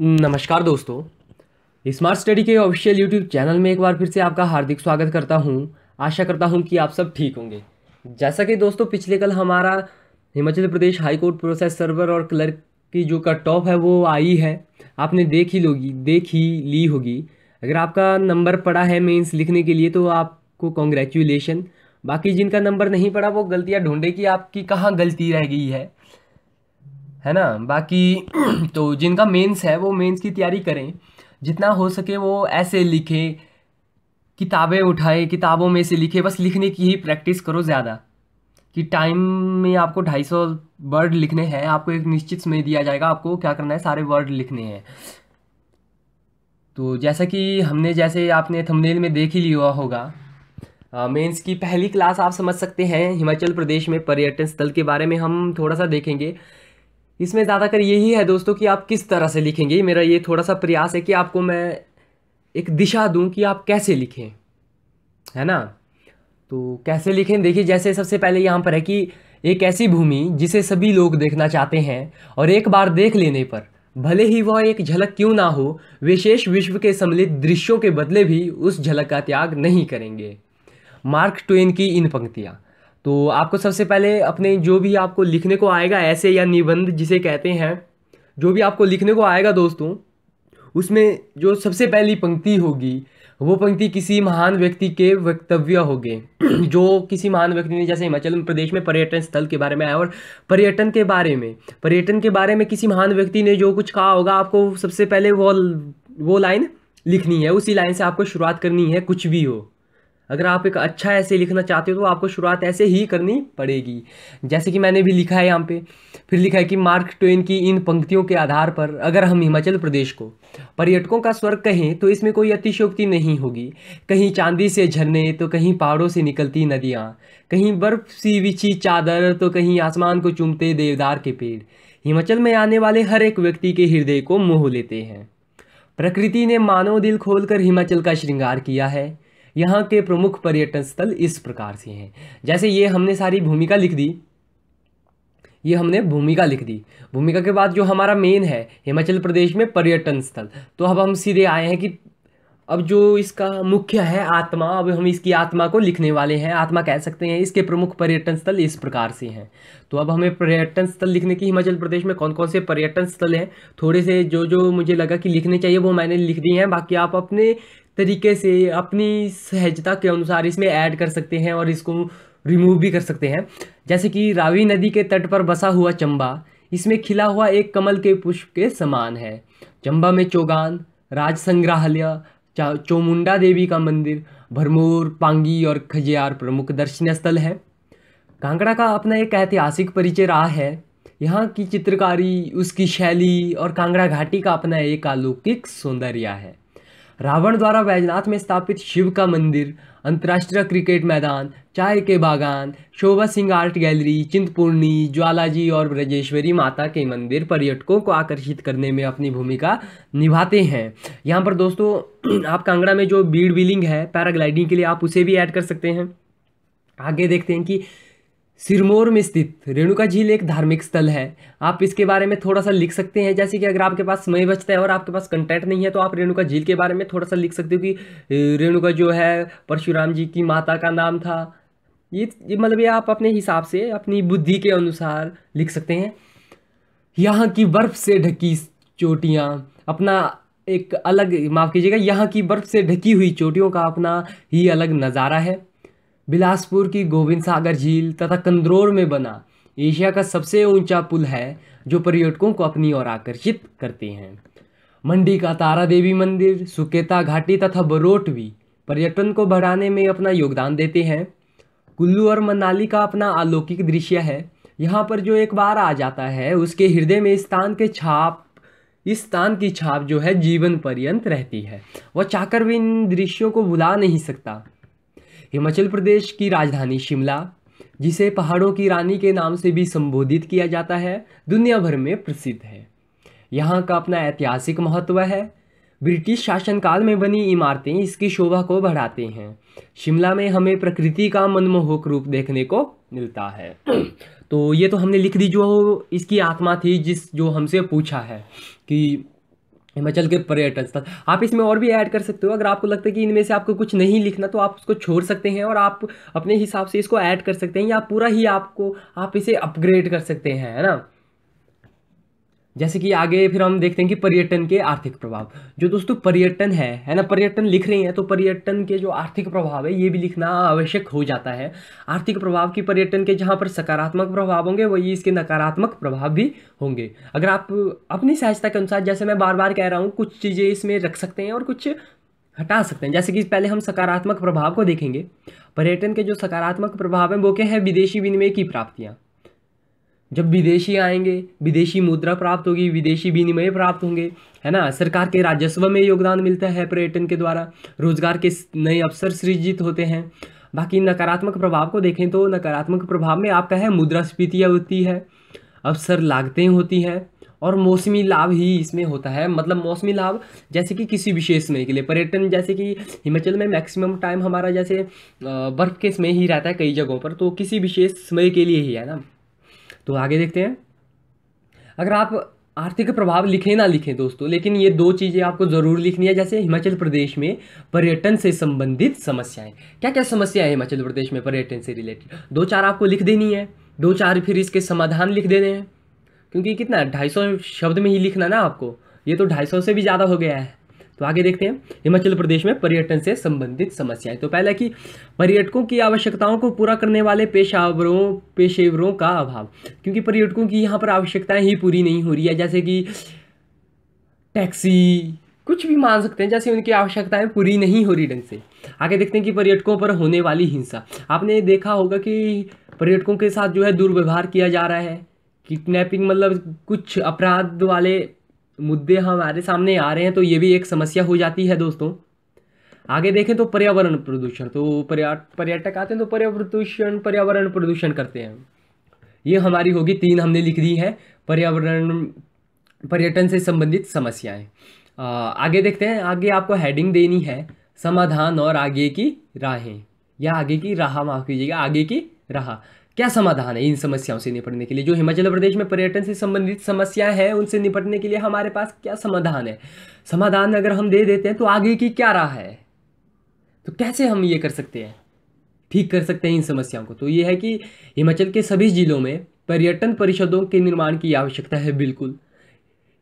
नमस्कार दोस्तों Smart Study के ऑफिशियल यूट्यूब चैनल में एक बार फिर से आपका हार्दिक स्वागत करता हूं आशा करता हूं कि आप सब ठीक होंगे जैसा कि दोस्तों पिछले कल हमारा Himachal Pradesh high court process server और क्लर्क की जो कट ऑफ है वो आई है आपने देख ही लोगी देख ही ली होगी अगर आपका नंबर पड़ा है मेन्स लिखने के लिए तो आपको कॉन्ग्रेचुलेशन बाकी जिनका नंबर नहीं पड़ा वो गलतियाँ ढूंढे कि आपकी कहाँ गलती रह गई है है ना बाकी तो जिनका मेंस है वो मेंस की तैयारी करें जितना हो सके वो ऐसे लिखें किताबें उठाए किताबों में से लिखे बस लिखने की ही प्रैक्टिस करो ज़्यादा कि टाइम में आपको ढाई सौ वर्ड लिखने हैं आपको एक निश्चित समय दिया जाएगा आपको क्या करना है सारे वर्ड लिखने हैं तो जैसा कि हमने जैसे आपने थंबनेल में देख ही लिया होगा मेंस की पहली क्लास आप समझ सकते हैं हिमाचल प्रदेश में पर्यटन स्थल के बारे में हम थोड़ा सा देखेंगे इसमें ज़्यादातर यही है दोस्तों कि आप किस तरह से लिखेंगे मेरा ये थोड़ा सा प्रयास है कि आपको मैं एक दिशा दूं कि आप कैसे लिखें है ना तो कैसे लिखें देखिए जैसे सबसे पहले यहाँ पर है कि एक ऐसी भूमि जिसे सभी लोग देखना चाहते हैं और एक बार देख लेने पर भले ही वह एक झलक क्यों ना हो विशेष विश्व के सम्मिलित दृश्यों के बदले भी उस झलक का त्याग नहीं करेंगे मार्क ट्वेन की इन पंक्तियाँ तो आपको सबसे पहले अपने जो भी आपको लिखने को आएगा ऐसे या निबंध जिसे कहते हैं जो भी आपको लिखने को आएगा दोस्तों उसमें जो सबसे पहली पंक्ति होगी वो पंक्ति किसी महान व्यक्ति के वक्तव्य होंगे जो किसी महान व्यक्ति ने जैसे हिमाचल प्रदेश में पर्यटन स्थल के बारे में आया और पर्यटन के बारे में पर्यटन के बारे में किसी महान व्यक्ति ने जो कुछ कहा होगा आपको सबसे पहले वो वो लाइन लिखनी है उसी लाइन से आपको शुरुआत करनी है कुछ भी हो अगर आप एक अच्छा ऐसे लिखना चाहते हो तो आपको शुरुआत ऐसे ही करनी पड़ेगी जैसे कि मैंने भी लिखा है यहाँ पे फिर लिखा है कि मार्क ट्वेन की इन पंक्तियों के आधार पर अगर हम हिमाचल प्रदेश को पर्यटकों का स्वर्ग कहें तो इसमें कोई अतिशोक्ति नहीं होगी कहीं चांदी से झरने तो कहीं पहाड़ों से निकलती नदियाँ कहीं बर्फ सी बिछी चादर तो कहीं आसमान को चूमते देवदार के पेड़ हिमाचल में आने वाले हर एक व्यक्ति के हृदय को मोह लेते हैं प्रकृति ने मानव दिल खोलकर हिमाचल का श्रृंगार किया है यहाँ के प्रमुख पर्यटन स्थल इस प्रकार से हैं जैसे ये हमने सारी भूमिका लिख दी ये हमने भूमिका लिख दी भूमिका के बाद जो हमारा मेन है हिमाचल प्रदेश में पर्यटन स्थल तो अब हम सीधे आए हैं कि अब जो इसका मुख्य है आत्मा अब हम इसकी आत्मा को लिखने वाले हैं आत्मा कह सकते हैं इसके प्रमुख पर्यटन स्थल इस प्रकार से हैं तो अब हमें पर्यटन स्थल लिखने की हिमाचल प्रदेश में कौन कौन से पर्यटन स्थल हैं थोड़े से जो जो मुझे लगा कि लिखने चाहिए वो मैंने लिख दिए हैं बाकी आप अपने तरीके से अपनी सहजता के अनुसार इसमें ऐड कर सकते हैं और इसको रिमूव भी कर सकते हैं जैसे कि रावी नदी के तट पर बसा हुआ चंबा इसमें खिला हुआ एक कमल के पुष्प के समान है चंबा में चौगान राज संग्रहालय चौमुंडा देवी का मंदिर भरमूर पांगी और खजियार प्रमुख दर्शनीय स्थल है कांगड़ा का अपना एक ऐतिहासिक परिचय रहा है यहाँ की चित्रकारी उसकी शैली और कांगड़ा घाटी का अपना एक अलौकिक सौंदर्य है रावण द्वारा वैजनाथ में स्थापित शिव का मंदिर अंतर्राष्ट्रीय क्रिकेट मैदान चाय के बागान शोभा सिंह आर्ट गैलरी चिंतपूर्णी ज्वालाजी और ब्रजेश्वरी माता के मंदिर पर्यटकों को आकर्षित करने में अपनी भूमिका निभाते हैं यहाँ पर दोस्तों आप कांगड़ा में जो बीड बिलिंग है पैराग्लाइडिंग के लिए आप उसे भी ऐड कर सकते हैं आगे देखते हैं कि सिरमौर में स्थित रेणुका झील एक धार्मिक स्थल है आप इसके बारे में थोड़ा सा लिख सकते हैं जैसे कि अगर आपके पास समय बचता है और आपके पास कंटेंट नहीं है तो आप रेणुका झील के बारे में थोड़ा सा लिख सकते हो कि रेणुका जो है परशुराम जी की माता का नाम था ये, ये मतलब ये आप अपने हिसाब से अपनी बुद्धि के अनुसार लिख सकते हैं यहाँ की बर्फ़ से ढकी चोटियाँ अपना एक अलग माफ़ कीजिएगा यहाँ की बर्फ़ से ढकी हुई चोटियों का अपना ही अलग नज़ारा है बिलासपुर की गोविंद सागर झील तथा कंदरौर में बना एशिया का सबसे ऊंचा पुल है जो पर्यटकों को अपनी ओर आकर्षित करते हैं मंडी का तारा देवी मंदिर सुकेता घाटी तथा बरोट भी पर्यटन को बढ़ाने में अपना योगदान देते हैं कुल्लू और मनाली का अपना अलौकिक दृश्य है यहाँ पर जो एक बार आ जाता है उसके हृदय में स्थान के छाप इस स्थान की छाप जो है जीवन पर्यंत रहती है वह चाहकर भी इन दृश्यों को भुला नहीं सकता हिमाचल प्रदेश की राजधानी शिमला जिसे पहाड़ों की रानी के नाम से भी संबोधित किया जाता है दुनिया भर में प्रसिद्ध है यहाँ का अपना ऐतिहासिक महत्व है ब्रिटिश शासनकाल में बनी इमारतें इसकी शोभा को बढ़ाते हैं शिमला में हमें प्रकृति का मनमोहक रूप देखने को मिलता है तो ये तो हमने लिख दी जो इसकी आत्मा थी जिस जो हमसे पूछा है कि हिमाचल के पर्यटन स्थल आप इसमें और भी ऐड कर सकते हो अगर आपको लगता है कि इनमें से आपको कुछ नहीं लिखना तो आप उसको छोड़ सकते हैं और आप अपने हिसाब से इसको ऐड कर सकते हैं या पूरा ही आपको आप इसे अपग्रेड कर सकते हैं है ना जैसे कि आगे फिर हम देखते हैं कि पर्यटन के आर्थिक प्रभाव जो दोस्तों पर्यटन है है ना पर्यटन लिख रही हैं तो पर्यटन के जो आर्थिक प्रभाव है ये भी लिखना आवश्यक हो जाता है आर्थिक प्रभाव की पर्यटन के जहाँ पर सकारात्मक प्रभाव होंगे वही इसके नकारात्मक प्रभाव भी होंगे अगर आप अपनी सहायता के अनुसार जैसे मैं बार बार कह रहा हूँ कुछ चीज़ें इसमें रख सकते हैं और कुछ हटा सकते हैं जैसे कि पहले हम सकारात्मक प्रभाव को देखेंगे पर्यटन के जो सकारात्मक प्रभाव हैं वो क्या है विदेशी विनिमय की प्राप्तियाँ जब विदेशी आएंगे विदेशी मुद्रा प्राप्त होगी विदेशी विनिमय प्राप्त होंगे है ना सरकार के राजस्व में योगदान मिलता है पर्यटन के द्वारा रोजगार के नए अवसर सृजित होते हैं बाकी नकारात्मक प्रभाव को देखें तो नकारात्मक प्रभाव में आपका है मुद्रास्फीतियाँ होती है अवसर लागतें होती हैं और मौसमी लाभ ही इसमें होता है मतलब मौसमी लाभ जैसे कि किसी विशेष समय के लिए पर्यटन जैसे कि हिमाचल में मैक्सिमम टाइम हमारा जैसे बर्फ़ के समय ही रहता है कई जगहों पर तो किसी विशेष समय के लिए ही है ना तो आगे देखते हैं अगर आप आर्थिक प्रभाव लिखें ना लिखें दोस्तों लेकिन ये दो चीज़ें आपको ज़रूर लिखनी है जैसे हिमाचल प्रदेश में पर्यटन से संबंधित समस्याएं क्या क्या समस्याएं हिमाचल प्रदेश में पर्यटन से रिलेटेड दो चार आपको लिख देनी है दो चार फिर इसके समाधान लिख देने हैं क्योंकि कितना ढाई सौ शब्द में ही लिखना ना आपको ये तो ढाई सौ से भी ज़्यादा हो गया है तो आगे देखते हैं हिमाचल प्रदेश में पर्यटन से संबंधित समस्याएं तो पहला कि पर्यटकों की आवश्यकताओं को पूरा करने वाले पेशावरों पेशेवरों का अभाव क्योंकि पर्यटकों की यहाँ पर आवश्यकताएं ही पूरी नहीं हो रही है जैसे कि टैक्सी कुछ भी मान सकते हैं जैसे उनकी आवश्यकताएं पूरी नहीं हो रही ढंग से आगे देखते हैं कि पर्यटकों पर होने वाली हिंसा आपने देखा होगा कि पर्यटकों के साथ जो है दुर्व्यवहार किया जा रहा है किडनैपिंग मतलब कुछ अपराध वाले मुद्दे हमारे सामने आ रहे हैं तो ये भी एक समस्या हो जाती है दोस्तों आगे देखें तो पर्यावरण प्रदूषण तो पर्यटक आते हैं तो पर्यावरण प्रदूषण पर्यावरण प्रदूषण करते हैं ये हमारी होगी तीन हमने लिख दी है पर्यावरण पर्यटन से संबंधित समस्याएं आगे देखते हैं आगे आपको हेडिंग देनी है समाधान और आगे की राहें या आगे की राह माफ कीजिएगा आगे की राह क्या समाधान है इन समस्याओं से निपटने के लिए जो हिमाचल प्रदेश में पर्यटन से संबंधित समस्या है उनसे निपटने के लिए हमारे पास क्या समाधान है समाधान अगर हम दे देते हैं तो आगे की क्या राह है तो कैसे हम ये कर सकते हैं ठीक कर सकते हैं इन समस्याओं को तो ये है कि हिमाचल के सभी ज़िलों में पर्यटन परिषदों के निर्माण की आवश्यकता है बिल्कुल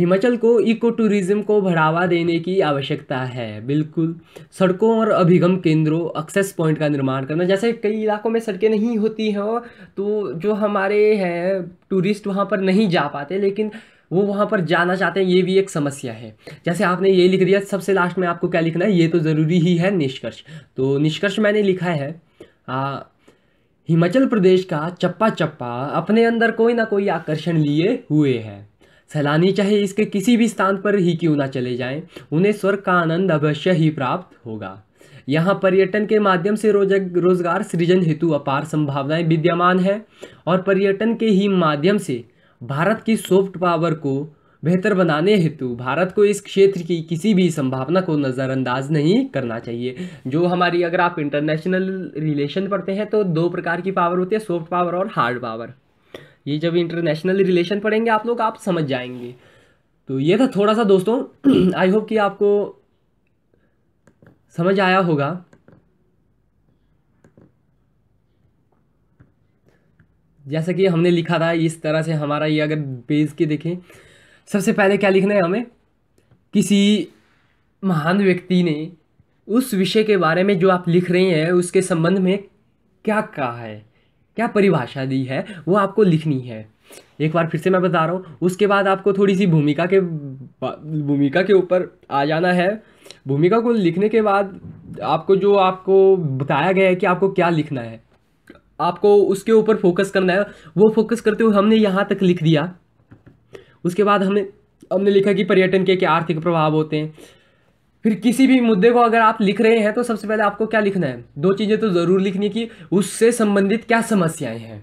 हिमाचल को इको टूरिज्म को बढ़ावा देने की आवश्यकता है बिल्कुल सड़कों और अभिगम केंद्रों एक्सेस पॉइंट का निर्माण करना जैसे कई इलाकों में सड़कें नहीं होती हैं तो जो हमारे हैं टूरिस्ट वहाँ पर नहीं जा पाते लेकिन वो वहाँ पर जाना चाहते हैं ये भी एक समस्या है जैसे आपने ये लिख दिया सबसे लास्ट में आपको क्या लिखना है ये तो ज़रूरी ही है निष्कर्ष तो निष्कर्ष मैंने लिखा है आ, हिमाचल प्रदेश का चप्पा चप्पा अपने अंदर कोई ना कोई आकर्षण लिए हुए है सैलानी चाहे इसके किसी भी स्थान पर ही क्यों ना चले जाएं, उन्हें स्वर्ग का आनंद अवश्य ही प्राप्त होगा यहाँ पर्यटन के माध्यम से रोजग रोजगार सृजन हेतु अपार संभावनाएं विद्यमान है और पर्यटन के ही माध्यम से भारत की सॉफ्ट पावर को बेहतर बनाने हेतु भारत को इस क्षेत्र की किसी भी संभावना को नज़रअंदाज नहीं करना चाहिए जो हमारी अगर आप इंटरनेशनल रिलेशन पढ़ते हैं तो दो प्रकार की पावर होती है सॉफ्ट पावर और हार्ड पावर ये जब इंटरनेशनल रिलेशन पढ़ेंगे आप लोग आप समझ जाएंगे तो ये था थोड़ा सा दोस्तों आई होप कि आपको समझ आया होगा जैसा कि हमने लिखा था इस तरह से हमारा ये अगर बेस के देखें सबसे पहले क्या लिखना है हमें किसी महान व्यक्ति ने उस विषय के बारे में जो आप लिख रहे हैं उसके संबंध में क्या कहा है क्या परिभाषा दी है वो आपको लिखनी है एक बार फिर से मैं बता रहा हूँ उसके बाद आपको थोड़ी सी भूमिका के भूमिका के ऊपर आ जाना है भूमिका को लिखने के बाद आपको जो आपको बताया गया है कि आपको क्या लिखना है आपको उसके ऊपर फोकस करना है वो फोकस करते हुए हमने यहाँ तक लिख दिया उसके बाद हमने हमने लिखा कि पर्यटन के क्या आर्थिक प्रभाव होते हैं फिर किसी भी मुद्दे को अगर आप लिख रहे हैं तो सबसे पहले आपको क्या लिखना है दो चीज़ें तो ज़रूर लिखनी है कि उससे संबंधित क्या समस्याएं हैं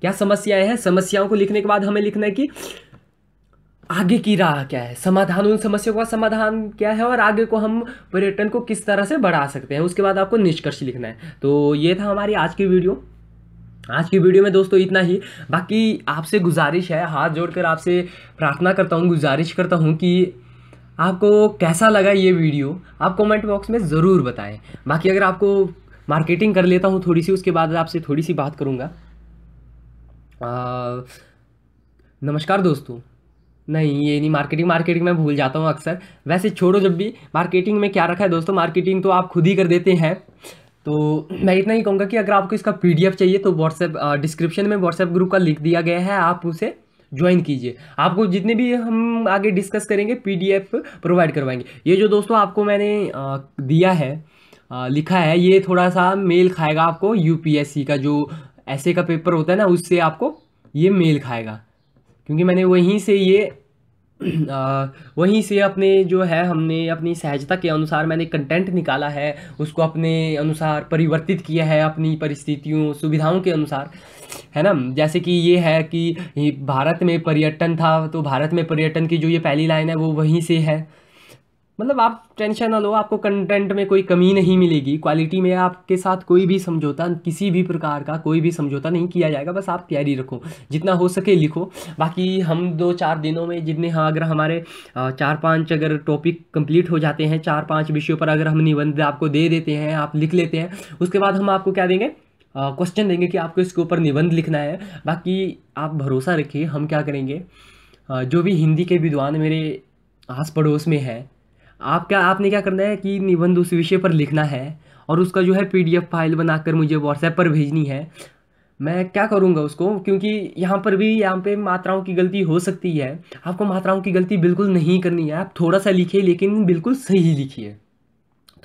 क्या समस्याएं हैं समस्याओं को लिखने के बाद हमें लिखना है कि आगे की राह क्या है समाधान उन समस्याओं का समाधान क्या है और आगे को हम पर्यटन को किस तरह से बढ़ा सकते हैं उसके बाद आपको निष्कर्ष लिखना है तो ये था हमारी आज की वीडियो आज की वीडियो में दोस्तों इतना ही बाकी आपसे गुजारिश है हाथ जोड़कर आपसे प्रार्थना करता हूँ गुजारिश करता हूँ कि आपको कैसा लगा ये वीडियो आप कमेंट बॉक्स में ज़रूर बताएं बाकी अगर आपको मार्केटिंग कर लेता हूँ थोड़ी सी उसके बाद आपसे थोड़ी सी बात करूँगा नमस्कार दोस्तों नहीं ये नहीं मार्केटिंग मार्केटिंग मैं भूल जाता हूँ अक्सर वैसे छोड़ो जब भी मार्केटिंग में क्या रखा है दोस्तों मार्केटिंग तो आप खुद ही कर देते हैं तो मैं इतना ही कहूँगा कि अगर आपको इसका पीडीएफ चाहिए तो व्हाट्सएप डिस्क्रिप्शन में व्हाट्सएप ग्रुप का लिंक दिया गया है आप उसे ज्वाइन कीजिए आपको जितने भी हम आगे डिस्कस करेंगे पीडीएफ प्रोवाइड करवाएंगे ये जो दोस्तों आपको मैंने दिया है लिखा है ये थोड़ा सा मेल खाएगा आपको यूपीएससी का जो ऐसे का पेपर होता है ना उससे आपको ये मेल खाएगा क्योंकि मैंने वहीं से ये आ, वहीं से अपने जो है हमने अपनी सहजता के अनुसार मैंने कंटेंट निकाला है उसको अपने अनुसार परिवर्तित किया है अपनी परिस्थितियों सुविधाओं के अनुसार है ना जैसे कि ये है कि भारत में पर्यटन था तो भारत में पर्यटन की जो ये पहली लाइन है वो वहीं से है मतलब आप टेंशन ना लो आपको कंटेंट में कोई कमी नहीं मिलेगी क्वालिटी में आपके साथ कोई भी समझौता किसी भी प्रकार का कोई भी समझौता नहीं किया जाएगा बस आप तैयारी रखो जितना हो सके लिखो बाकी हम दो चार दिनों में जितने हाँ अगर हमारे चार पाँच अगर टॉपिक कंप्लीट हो जाते हैं चार पाँच विषयों पर अगर हम निबंध आपको दे देते हैं आप लिख लेते हैं उसके बाद हम आपको क्या देंगे क्वेश्चन देंगे कि आपको इसके ऊपर निबंध लिखना है बाकी आप भरोसा रखिए हम क्या करेंगे जो भी हिंदी के विद्वान मेरे आस पड़ोस में हैं आप क्या आपने क्या करना है कि निबंध उस विषय पर लिखना है और उसका जो है पी फाइल बनाकर मुझे व्हाट्सएप पर भेजनी है मैं क्या करूँगा उसको क्योंकि यहाँ पर भी यहाँ पे मात्राओं की गलती हो सकती है आपको मात्राओं की गलती बिल्कुल नहीं करनी है आप थोड़ा सा लिखिए लेकिन बिल्कुल सही लिखिए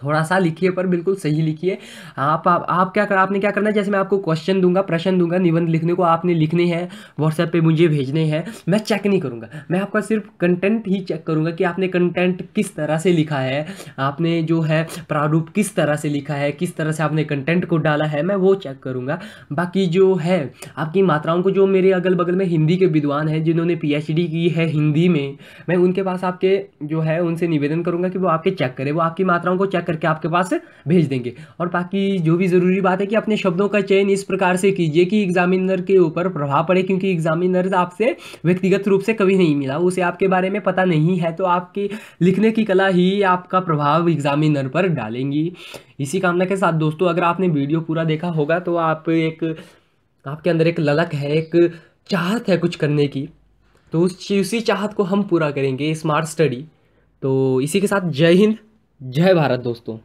थोड़ा सा लिखिए पर बिल्कुल सही लिखिए आप आप, आप क्या कर आपने क्या करना है जैसे मैं आपको क्वेश्चन दूंगा प्रश्न दूंगा निबंध लिखने को आपने लिखने हैं व्हाट्सएप पे मुझे भेजने हैं मैं चेक नहीं करूँगा मैं आपका सिर्फ कंटेंट ही चेक करूँगा कि आपने कंटेंट किस तरह से लिखा है आपने जो है प्रारूप किस तरह से लिखा है किस तरह से आपने कंटेंट को डाला है मैं वो चेक करूँगा बाकी जो है आपकी मात्राओं को जो मेरे अगल बगल में हिंदी के विद्वान हैं जिन्होंने पी की है हिंदी में मैं उनके पास आपके जो है उनसे निवेदन करूँगा कि वो आपके चेक करें वो आपकी मात्राओं को चेक करके आपके पास भेज देंगे और बाकी जो भी ज़रूरी बात है कि अपने शब्दों का चयन इस प्रकार से कीजिए कि एग्जामिनर के ऊपर प्रभाव पड़े क्योंकि एग्जामिनर आपसे व्यक्तिगत रूप से कभी नहीं मिला उसे आपके बारे में पता नहीं है तो आपकी लिखने की कला ही आपका प्रभाव एग्जामिनर पर डालेंगी इसी कामना के साथ दोस्तों अगर आपने वीडियो पूरा देखा होगा तो आप एक आपके अंदर एक ललक है एक चाहत है कुछ करने की तो उस उसी चाहत को हम पूरा करेंगे स्मार्ट स्टडी तो इसी के साथ जय हिंद जय भारत दोस्तों